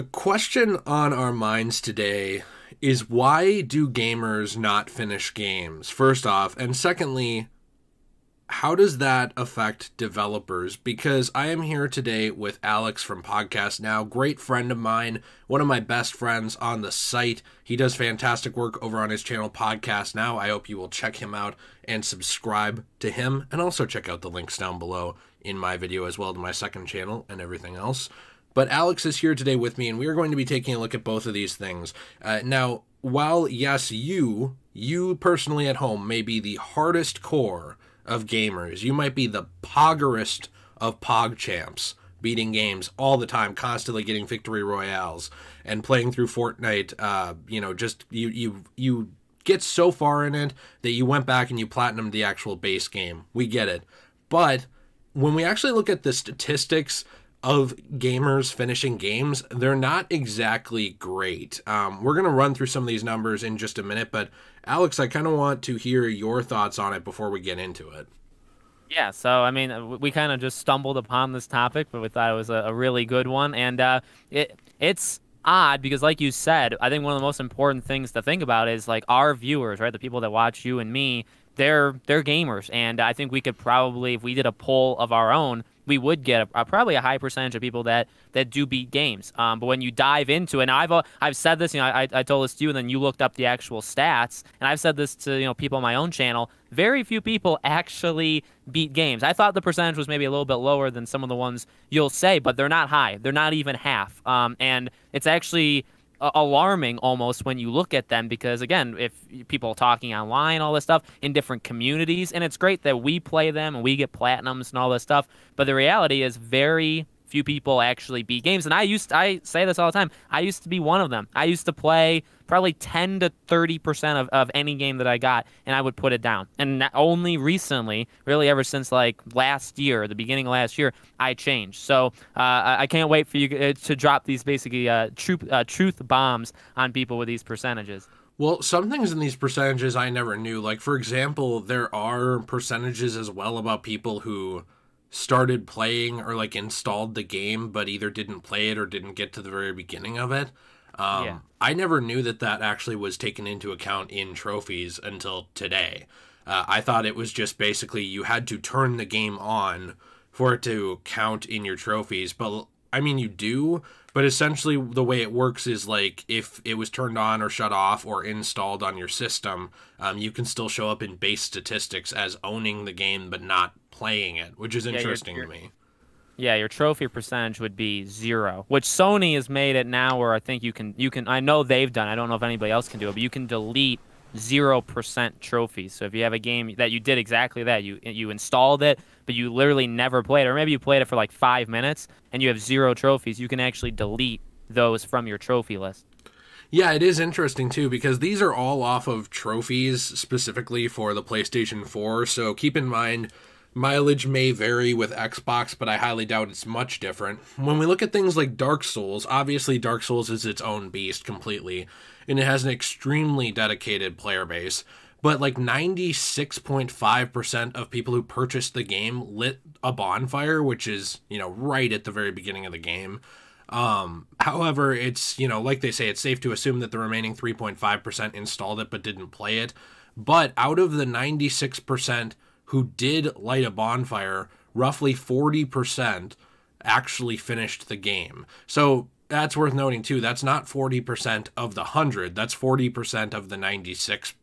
A question on our minds today is why do gamers not finish games, first off? And secondly, how does that affect developers? Because I am here today with Alex from Podcast Now, great friend of mine, one of my best friends on the site. He does fantastic work over on his channel, Podcast Now. I hope you will check him out and subscribe to him, and also check out the links down below in my video as well to my second channel and everything else. But Alex is here today with me, and we are going to be taking a look at both of these things. Uh, now, while yes, you, you personally at home, may be the hardest core of gamers, you might be the poggerest of pog champs, beating games all the time, constantly getting victory royales, and playing through Fortnite. Uh, you know, just you you you get so far in it that you went back and you platinumed the actual base game. We get it, but when we actually look at the statistics of gamers finishing games, they're not exactly great. Um, we're going to run through some of these numbers in just a minute, but Alex, I kind of want to hear your thoughts on it before we get into it. Yeah, so I mean, uh, we kind of just stumbled upon this topic, but we thought it was a, a really good one, and uh, it it's odd because, like you said, I think one of the most important things to think about is like our viewers, right? The people that watch you and me, they're they're gamers, and I think we could probably, if we did a poll of our own, we would get a, a, probably a high percentage of people that that do beat games. Um, but when you dive into, and I've uh, I've said this, you know, I, I told this to you, and then you looked up the actual stats, and I've said this to you know people on my own channel. Very few people actually beat games. I thought the percentage was maybe a little bit lower than some of the ones you'll say, but they're not high. They're not even half. Um, and it's actually alarming almost when you look at them because again if people are talking online all this stuff in different communities and it's great that we play them and we get platinums and all this stuff but the reality is very few people actually beat games. And I used I say this all the time. I used to be one of them. I used to play probably 10 to 30 percent of, of any game that I got, and I would put it down. And only recently, really ever since like last year, the beginning of last year, I changed. So uh, I can't wait for you uh, to drop these basically uh, truth, uh, truth bombs on people with these percentages. Well, some things in these percentages I never knew. Like, for example, there are percentages as well about people who started playing or like installed the game but either didn't play it or didn't get to the very beginning of it. Um, yeah. I never knew that that actually was taken into account in trophies until today. Uh, I thought it was just basically you had to turn the game on for it to count in your trophies, but I mean, you do, but essentially, the way it works is like if it was turned on or shut off or installed on your system, um, you can still show up in base statistics as owning the game but not playing it, which is interesting yeah, to me. Yeah, your trophy percentage would be zero, which Sony has made it now where I think you can you can I know they've done. I don't know if anybody else can do it, but you can delete zero percent trophies. So if you have a game that you did exactly that, you you installed it, but you literally never played, or maybe you played it for like five minutes and you have zero trophies, you can actually delete those from your trophy list. Yeah, it is interesting too because these are all off of trophies specifically for the PlayStation 4. So keep in mind mileage may vary with Xbox, but I highly doubt it's much different. When we look at things like Dark Souls, obviously Dark Souls is its own beast completely and it has an extremely dedicated player base. But like 96.5% of people who purchased the game lit a bonfire, which is, you know, right at the very beginning of the game. Um, however, it's, you know, like they say, it's safe to assume that the remaining 3.5% installed it but didn't play it. But out of the 96% who did light a bonfire, roughly 40% actually finished the game. So that's worth noting too. That's not 40% of the 100, that's 40% of the 96%.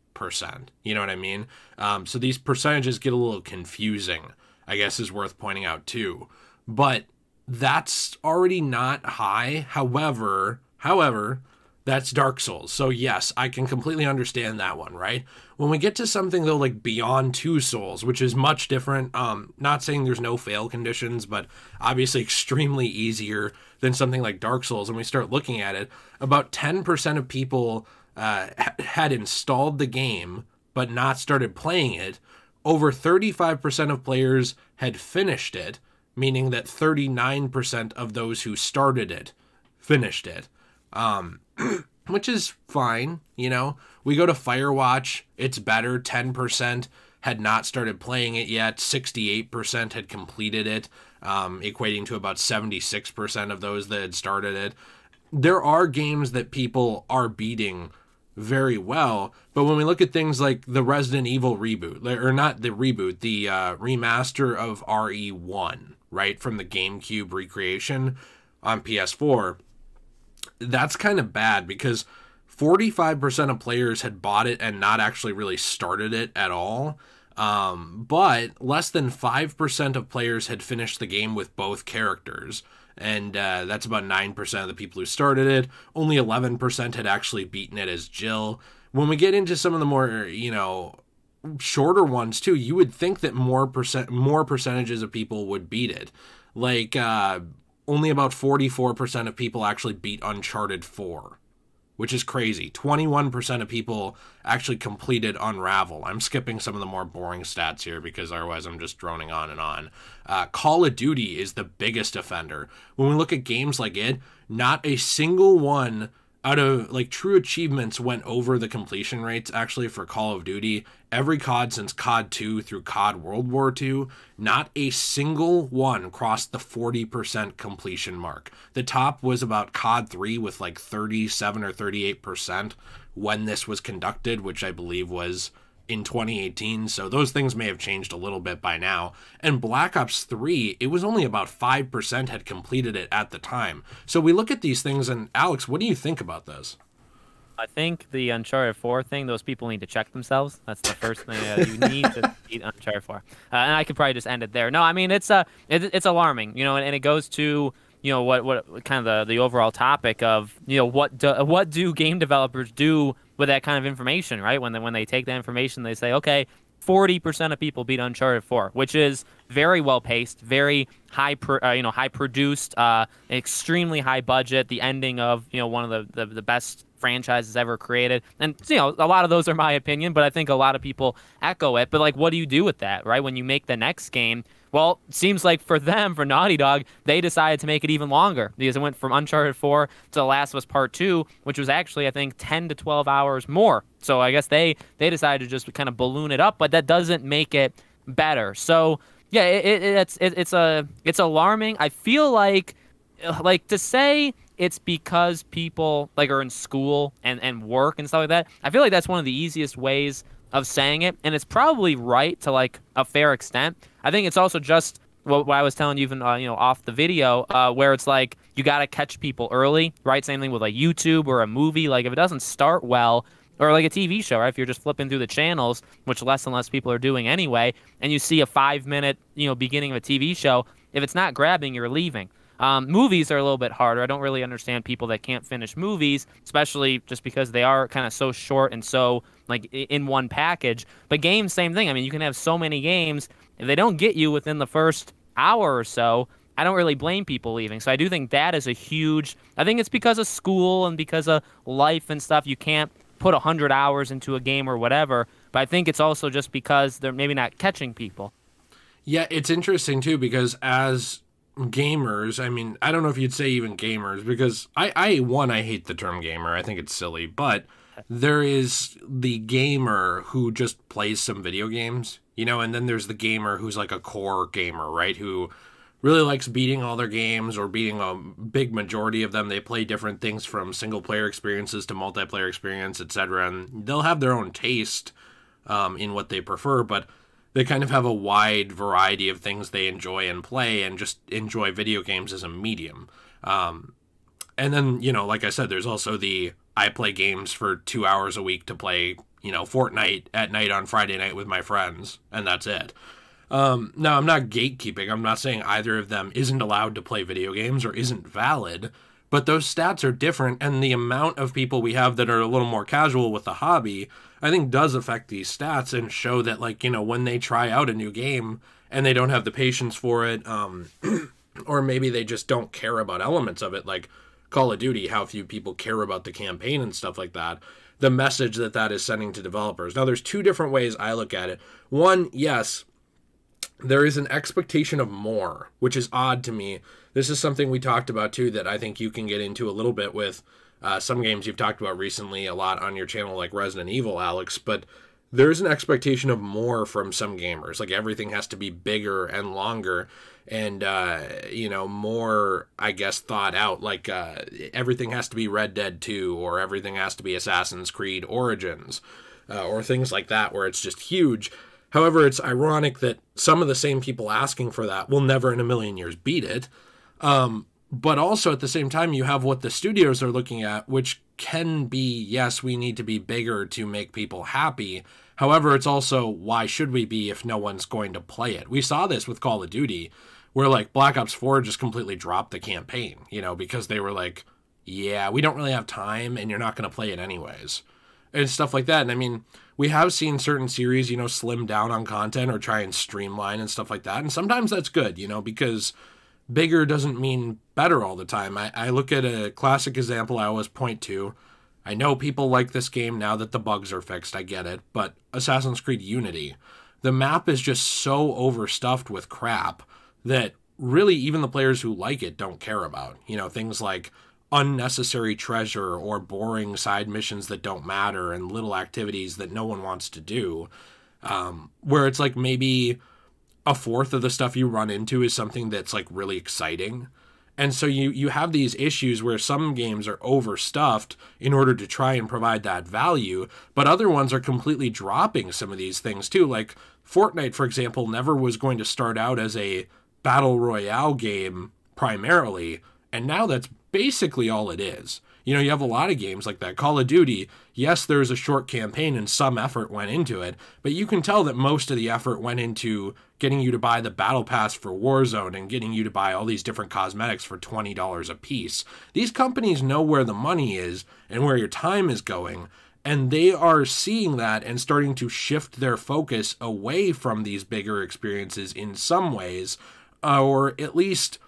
You know what I mean? Um, so these percentages get a little confusing, I guess, is worth pointing out too. But that's already not high. However, however, that's Dark Souls. So, yes, I can completely understand that one, right? When we get to something, though, like Beyond Two Souls, which is much different, um, not saying there's no fail conditions, but obviously extremely easier than something like Dark Souls, and we start looking at it, about 10% of people uh, had installed the game but not started playing it. Over 35% of players had finished it, meaning that 39% of those who started it finished it um, which is fine. You know, we go to Firewatch, it's better. 10% had not started playing it yet, 68% had completed it, um, equating to about 76% of those that had started it. There are games that people are beating very well. But when we look at things like the Resident Evil reboot, or not the reboot, the uh, remaster of RE1, right, from the GameCube recreation on PS4, that's kind of bad because 45% of players had bought it and not actually really started it at all. Um, but less than 5% of players had finished the game with both characters. And uh, that's about 9% of the people who started it. Only 11% had actually beaten it as Jill. When we get into some of the more, you know, shorter ones too, you would think that more percent more percentages of people would beat it. Like uh only about 44% of people actually beat Uncharted 4, which is crazy. 21% of people actually completed Unravel. I'm skipping some of the more boring stats here because otherwise I'm just droning on and on. Uh, Call of Duty is the biggest offender. When we look at games like it, not a single one out of like true achievements went over the completion rates actually for Call of Duty. Every COD since COD 2 through COD World War II, not a single one crossed the 40% completion mark. The top was about COD 3 with like 37 or 38% when this was conducted, which I believe was in 2018, so those things may have changed a little bit by now. And Black Ops 3, it was only about 5% had completed it at the time. So we look at these things, and Alex, what do you think about this? I think the Uncharted 4 thing, those people need to check themselves. That's the first thing uh, you need to beat Uncharted 4. Uh, and I could probably just end it there. No, I mean, it's uh, it, it's alarming, you know, and, and it goes to you know what what kind of the, the overall topic of you know what do, what do game developers do with that kind of information, right? When they, when they take that information, they say, okay, 40% of people beat Uncharted 4, which is very well paced, very high, uh, you know, high produced, uh, extremely high budget. The ending of you know one of the, the, the best franchises ever created, and you know a lot of those are my opinion, but I think a lot of people echo it. But like, what do you do with that, right? When you make the next game, well, seems like for them, for Naughty Dog, they decided to make it even longer because it went from Uncharted 4 to The Last of Us Part 2, which was actually, I think, 10 to 12 hours more. So I guess they they decided to just kind of balloon it up, but that doesn't make it better. So yeah, it, it, it's it, it's a it's alarming. I feel like like to say it's because people like are in school and and work and stuff like that. I feel like that's one of the easiest ways of saying it, and it's probably right to like a fair extent. I think it's also just what, what I was telling you even uh, you know off the video, uh, where it's like you gotta catch people early, right? Same thing with like YouTube or a movie. Like if it doesn't start well, or like a TV show, right? If you're just flipping through the channels, which less and less people are doing anyway, and you see a five minute, you know, beginning of a TV show, if it's not grabbing, you're leaving. Um, movies are a little bit harder. I don't really understand people that can't finish movies, especially just because they are kind of so short and so like in one package. But games, same thing. I mean, you can have so many games. If they don't get you within the first hour or so, I don't really blame people leaving. So I do think that is a huge. I think it's because of school and because of life and stuff. You can't put 100 hours into a game or whatever. But I think it's also just because they're maybe not catching people. Yeah, it's interesting too because as gamers i mean i don't know if you'd say even gamers because i i one i hate the term gamer i think it's silly but there is the gamer who just plays some video games you know and then there's the gamer who's like a core gamer right who really likes beating all their games or beating a big majority of them they play different things from single player experiences to multiplayer experience etc and they'll have their own taste um, in what they prefer but they kind of have a wide variety of things they enjoy and play and just enjoy video games as a medium. Um, and then, you know, like I said, there's also the I play games for two hours a week to play, you know, Fortnite at night on Friday night with my friends, and that's it. Um, now, I'm not gatekeeping. I'm not saying either of them isn't allowed to play video games or isn't valid, but those stats are different, and the amount of people we have that are a little more casual with the hobby I think does affect these stats and show that like you know when they try out a new game and they don't have the patience for it, um, or maybe they just don't care about elements of it, like Call of Duty, how few people care about the campaign and stuff like that. The message that that is sending to developers. Now, there's two different ways I look at it. One, yes, there is an expectation of more, which is odd to me. This is something we talked about too that I think you can get into a little bit with uh, some games you've talked about recently a lot on your channel, like Resident Evil, Alex, but there's an expectation of more from some gamers. Like everything has to be bigger and longer and, uh, you know, more, I guess, thought out. Like uh, everything has to be Red Dead 2 or everything has to be Assassin's Creed Origins uh, or things like that where it's just huge. However, it's ironic that some of the same people asking for that will never in a million years beat it. Um, but also at the same time you have what the studios are looking at which can be yes we need to be bigger to make people happy however it's also why should we be if no one's going to play it we saw this with call of duty where like black ops 4 just completely dropped the campaign you know because they were like yeah we don't really have time and you're not going to play it anyways and stuff like that and i mean we have seen certain series you know slim down on content or try and streamline and stuff like that and sometimes that's good you know because bigger doesn't mean better all the time. I, I look at a classic example I always point to. I know people like this game now that the bugs are fixed, I get it, but Assassin's Creed Unity. The map is just so overstuffed with crap that really even the players who like it don't care about. You know, things like unnecessary treasure or boring side missions that don't matter and little activities that no one wants to do. Um, where it's like maybe a fourth of the stuff you run into is something that's like really exciting. And so you you have these issues where some games are overstuffed in order to try and provide that value, but other ones are completely dropping some of these things too. Like Fortnite, for example, never was going to start out as a battle royale game primarily, and now that's basically all it is. You know, you have a lot of games like that. Call of Duty, yes, there's a short campaign and some effort went into it, but you can tell that most of the effort went into getting you to buy the battle pass for Warzone and getting you to buy all these different cosmetics for $20 a piece. These companies know where the money is and where your time is going. And they are seeing that and starting to shift their focus away from these bigger experiences in some ways, or at least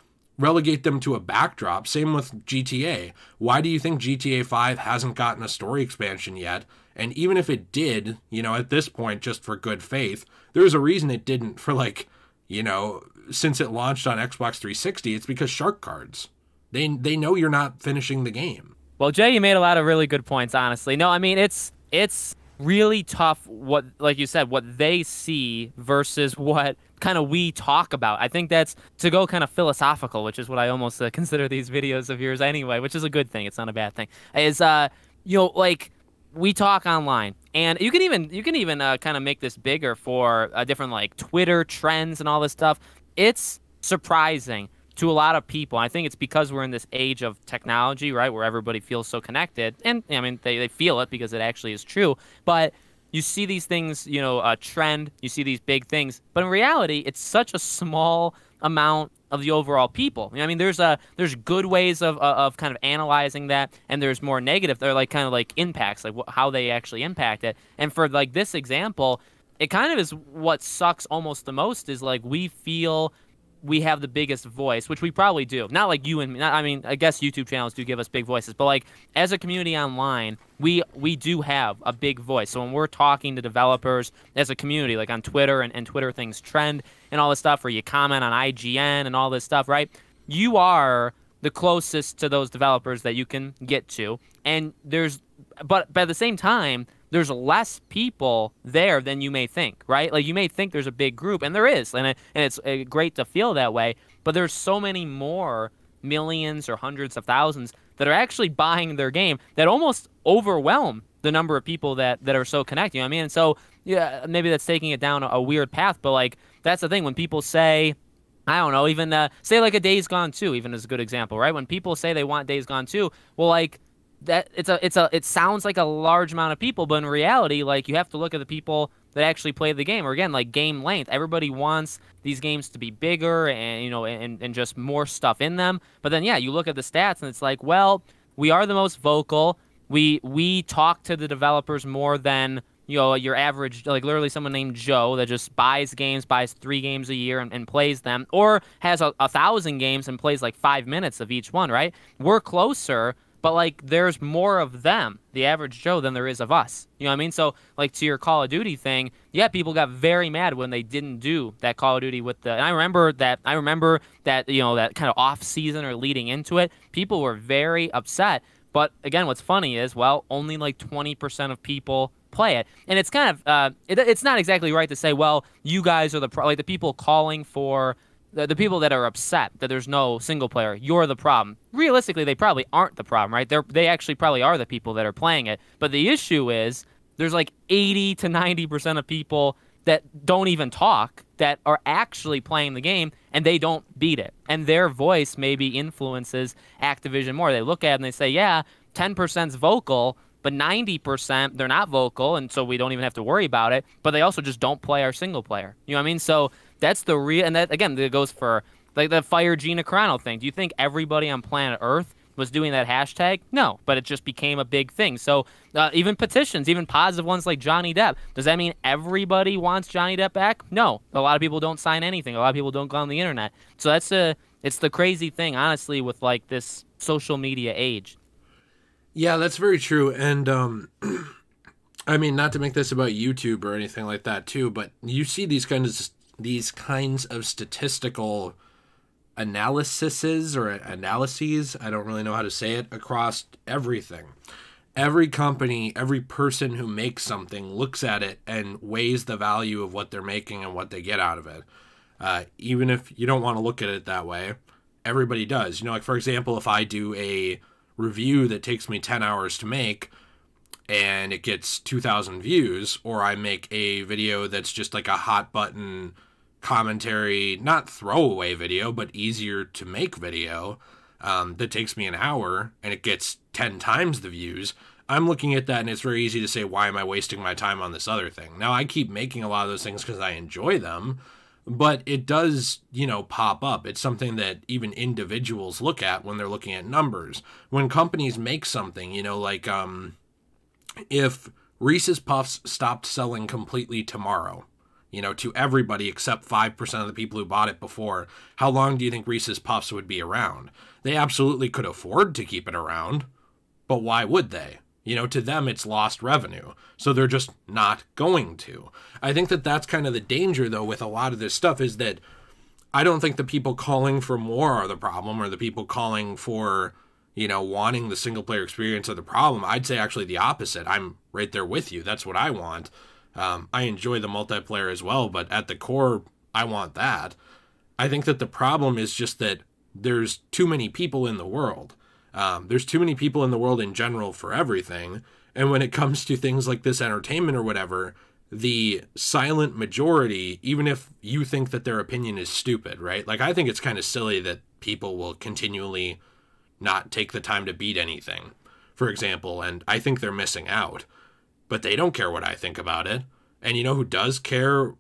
relegate them to a backdrop. Same with GTA. Why do you think GTA 5 hasn't gotten a story expansion yet? And even if it did, you know, at this point, just for good faith, there's a reason it didn't for like, you know, since it launched on Xbox 360, it's because shark cards. They they know you're not finishing the game. Well, Jay, you made a lot of really good points, honestly. No, I mean it's it's really tough what like you said what they see versus what kind of we talk about i think that's to go kind of philosophical which is what i almost uh, consider these videos of yours anyway which is a good thing it's not a bad thing is uh you know like we talk online and you can even you can even uh, kind of make this bigger for uh, different like twitter trends and all this stuff it's surprising to a lot of people. I think it's because we're in this age of technology, right, where everybody feels so connected. And I mean, they, they feel it because it actually is true. But you see these things, you know, a trend, you see these big things. But in reality, it's such a small amount of the overall people. You know, I mean, there's a there's good ways of, uh, of kind of analyzing that, and there's more negative. They're like kind of like impacts, like wh- how they actually impact it. And for like this example, it kind of is what sucks almost the most is like we feel we have the biggest voice, which we probably do. Not like you and me. Not, I mean, I guess YouTube channels do give us big voices, but like as a community online, we we do have a big voice. So when we're talking to developers as a community, like on Twitter and, and Twitter things trend and all this stuff, where you comment on IGN and all this stuff, right? You are the closest to those developers that you can get to. And there's, but, but at the same time, there's less people there than you may think, right? Like you may think there's a big group, and there is, and, it, and it's uh, great to feel that way, but there's so many more millions or hundreds of thousands that are actually buying their game that almost overwhelm the number of people that, that are so connected. You know I mean? And so, yeah, maybe that's taking it down a, a weird path, but like that's the thing when people say, I don't know, even uh, say like a Days Gone 2, even is a good example, right? When people say they want Days Gone 2, well, like that it's a it's a it sounds like a large amount of people, but in reality, like you have to look at the people that actually play the game. Or again, like game length. Everybody wants these games to be bigger and you know and, and just more stuff in them. But then yeah, you look at the stats and it's like, well, we are the most vocal. We we talk to the developers more than you know your average like literally someone named joe that just buys games buys three games a year and, and plays them or has a, a thousand games and plays like five minutes of each one right we're closer but like there's more of them, the average Joe, than there is of us. You know what I mean? So like to your Call of Duty thing, yeah, people got very mad when they didn't do that Call of Duty with the. And I remember that. I remember that you know that kind of off season or leading into it, people were very upset. But again, what's funny is well, only like 20% of people play it, and it's kind of uh, it, it's not exactly right to say well you guys are the pro- like the people calling for the, the people that are upset that there's no single player, you're the problem. Realistically, they probably aren't the problem, right? They're they actually probably are the people that are playing it. But the issue is there's like 80 to 90 percent of people that don't even talk that are actually playing the game and they don't beat it. And their voice maybe influences Activision more. They look at it and they say, yeah, 10%'s vocal, but 90% they're not vocal, and so we don't even have to worry about it. But they also just don't play our single player. You know what I mean? So that's the real, and that again, that goes for like the fire Gina Carano thing. Do you think everybody on planet Earth was doing that hashtag? No, but it just became a big thing. So uh, even petitions, even positive ones like Johnny Depp, does that mean everybody wants Johnny Depp back? No, a lot of people don't sign anything. A lot of people don't go on the internet. So that's a it's the crazy thing, honestly, with like this social media age. Yeah, that's very true, and um. I mean, not to make this about YouTube or anything like that, too, but you see these kinds of these kinds of statistical analyses or analyses, I don't really know how to say it, across everything. Every company, every person who makes something looks at it and weighs the value of what they're making and what they get out of it. Uh, even if you don't want to look at it that way, everybody does. You know, like for example, if I do a review that takes me 10 hours to make, and it gets 2,000 views, or I make a video that's just like a hot button commentary, not throwaway video, but easier to make video um, that takes me an hour and it gets 10 times the views, I'm looking at that and it's very easy to say, why am I wasting my time on this other thing? Now, I keep making a lot of those things because I enjoy them, but it does, you know, pop up. It's something that even individuals look at when they're looking at numbers. When companies make something, you know, like um, if Reese's Puffs stopped selling completely tomorrow, you know, to everybody except 5% of the people who bought it before, how long do you think Reese's Puffs would be around? They absolutely could afford to keep it around, but why would they? You know, to them, it's lost revenue. So they're just not going to. I think that that's kind of the danger, though, with a lot of this stuff is that I don't think the people calling for more are the problem or the people calling for, you know, wanting the single player experience are the problem. I'd say actually the opposite. I'm right there with you. That's what I want. Um, I enjoy the multiplayer as well, but at the core, I want that. I think that the problem is just that there's too many people in the world. Um, there's too many people in the world in general for everything. And when it comes to things like this entertainment or whatever, the silent majority, even if you think that their opinion is stupid, right? Like, I think it's kind of silly that people will continually not take the time to beat anything, for example, and I think they're missing out but they don't care what I think about it. And you know who does care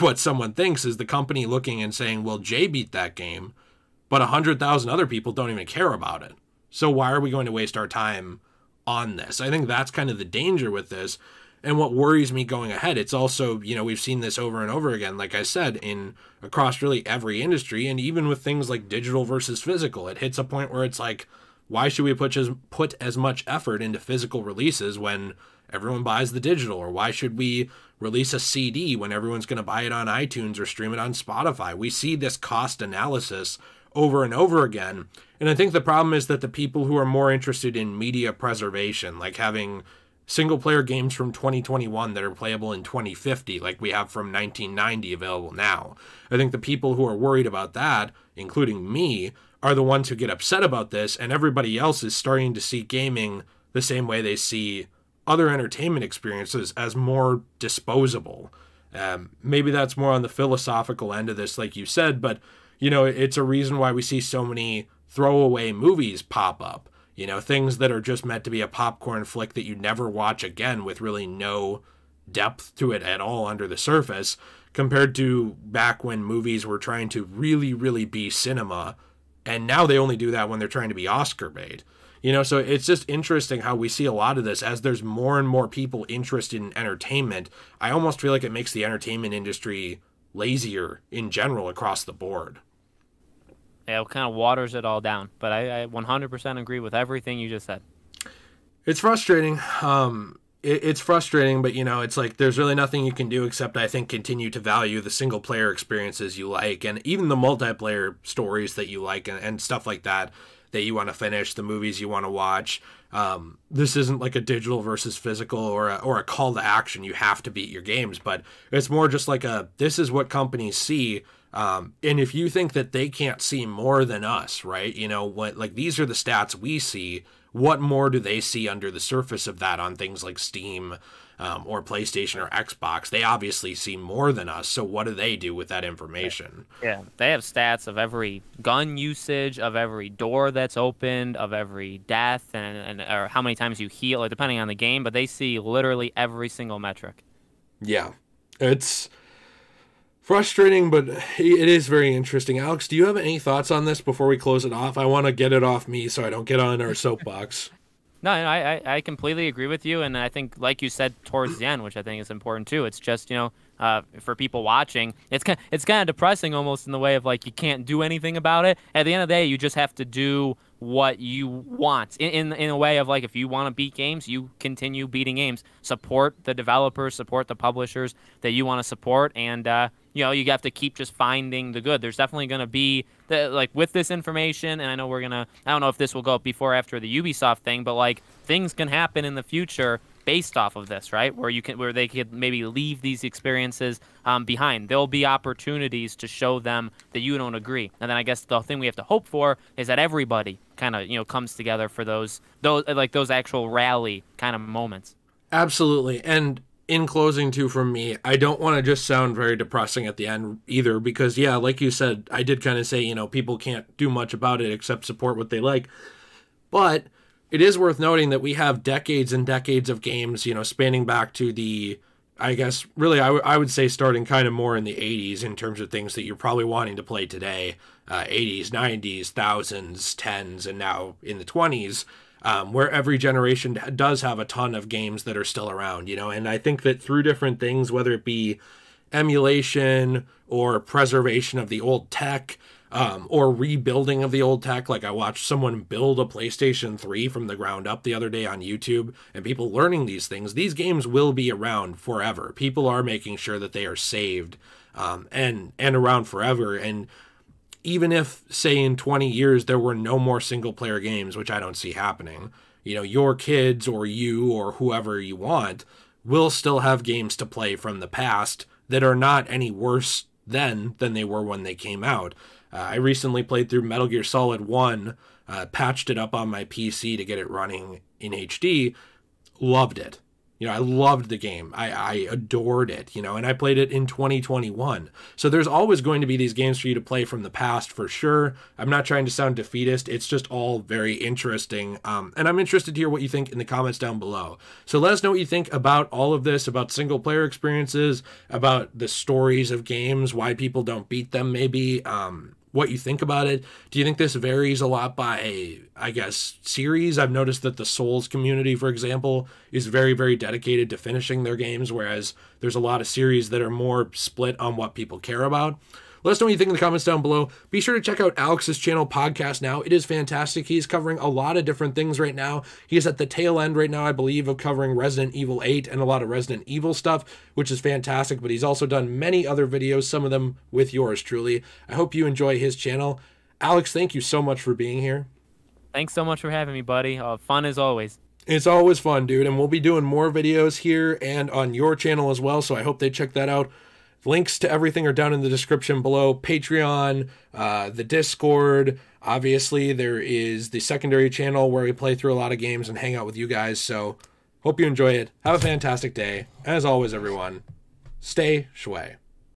what someone thinks is the company looking and saying, well, Jay beat that game, but 100,000 other people don't even care about it. So why are we going to waste our time on this? I think that's kind of the danger with this. And what worries me going ahead, it's also, you know, we've seen this over and over again, like I said, in across really every industry. And even with things like digital versus physical, it hits a point where it's like, why should we put as, put as much effort into physical releases when everyone buys the digital or why should we release a CD when everyone's going to buy it on iTunes or stream it on Spotify? We see this cost analysis over and over again. And I think the problem is that the people who are more interested in media preservation, like having single player games from 2021 that are playable in 2050, like we have from 1990 available now, I think the people who are worried about that, including me, are the ones who get upset about this, and everybody else is starting to see gaming the same way they see other entertainment experiences as more disposable. Um, maybe that's more on the philosophical end of this, like you said, but you know, it's a reason why we see so many throwaway movies pop up. You know, things that are just meant to be a popcorn flick that you never watch again with really no depth to it at all under the surface, compared to back when movies were trying to really, really be cinema. And now they only do that when they're trying to be Oscar bait. You know, so it's just interesting how we see a lot of this as there's more and more people interested in entertainment. I almost feel like it makes the entertainment industry lazier in general across the board. Yeah, it kind of waters it all down. But I, I 100% agree with everything you just said. It's frustrating. Um, it, it's frustrating, but you know, it's like there's really nothing you can do except I think continue to value the single player experiences you like and even the multiplayer stories that you like and, and stuff like that that you want to finish, the movies you want to watch. Um, this isn't like a digital versus physical or a, or a call to action. You have to beat your games, but it's more just like a this is what companies see. Um, and if you think that they can't see more than us, right? You know what? Like these are the stats we see. What more do they see under the surface of that on things like Steam? um, or PlayStation or Xbox, they obviously see more than us. So what do they do with that information? Yeah, they have stats of every gun usage, of every door that's opened, of every death, and, and or how many times you heal, depending on the game. But they see literally every single metric. Yeah, it's frustrating, but it is very interesting. Alex, do you have any thoughts on this before we close it off? I want to get it off me so I don't get on our soapbox. No, I, I completely agree with you, and I think, like you said towards the end, which I think is important too. It's just you know, uh, for people watching, it's kind it's kind of depressing almost in the way of like you can't do anything about it. At the end of the day, you just have to do what you want in, in, in a way of like if you want to beat games you continue beating games support the developers support the publishers that you want to support and uh, you know you have to keep just finding the good there's definitely going to be the, like with this information and i know we're going to i don't know if this will go up before after the ubisoft thing but like things can happen in the future based off of this right where you can where they could maybe leave these experiences um, behind there'll be opportunities to show them that you don't agree and then i guess the thing we have to hope for is that everybody kind of you know comes together for those those uh, like those actual rally kind of moments. Absolutely, and in closing too from me i don't want to just sound very depressing at the end either because yeah like you said i did kind of say you know people can't do much about it except support what they like but it is worth noting that we have decades and decades of games you know spanning back to the I guess really I, w- I would say starting kind of more in the 80s in terms of things that you're probably wanting to play today uh, 80s 90s thousands tens and now in the 20s um, where every generation does have a ton of games that are still around you know and I think that through different things whether it be emulation or preservation of the old tech um, or rebuilding of the old tech. Like I watched someone build a PlayStation 3 from the ground up the other day on YouTube, and people learning these things. These games will be around forever. People are making sure that they are saved um, and and around forever. And even if, say, in 20 years there were no more single player games, which I don't see happening, you know, your kids or you or whoever you want will still have games to play from the past that are not any worse then than they were when they came out. Uh, I recently played through Metal Gear Solid 1, uh, patched it up on my PC to get it running in HD, loved it. You know, I loved the game. I, I adored it, you know, and I played it in 2021. So there's always going to be these games for you to play from the past for sure. I'm not trying to sound defeatist. It's just all very interesting. Um, and I'm interested to hear what you think in the comments down below. So let us know what you think about all of this, about single player experiences, about the stories of games, why people don't beat them, maybe. Um, what you think about it. Do you think this varies a lot by, I guess, series? I've noticed that the Souls community, for example, is very, very dedicated to finishing their games, whereas there's a lot of series that are more split on what people care about. Let us know what you think in the comments down below. Be sure to check out Alex's channel podcast now. It is fantastic. He's covering a lot of different things right now. He is at the tail end right now, I believe, of covering Resident Evil 8 and a lot of Resident Evil stuff, which is fantastic. But he's also done many other videos, some of them with yours truly. I hope you enjoy his channel. Alex, thank you so much for being here. Thanks so much for having me, buddy. Uh, fun as always. It's always fun, dude. And we'll be doing more videos here and on your channel as well. So I hope they check that out. Links to everything are down in the description below Patreon, uh, the Discord. Obviously, there is the secondary channel where we play through a lot of games and hang out with you guys. So, hope you enjoy it. Have a fantastic day. As always, everyone, stay shway.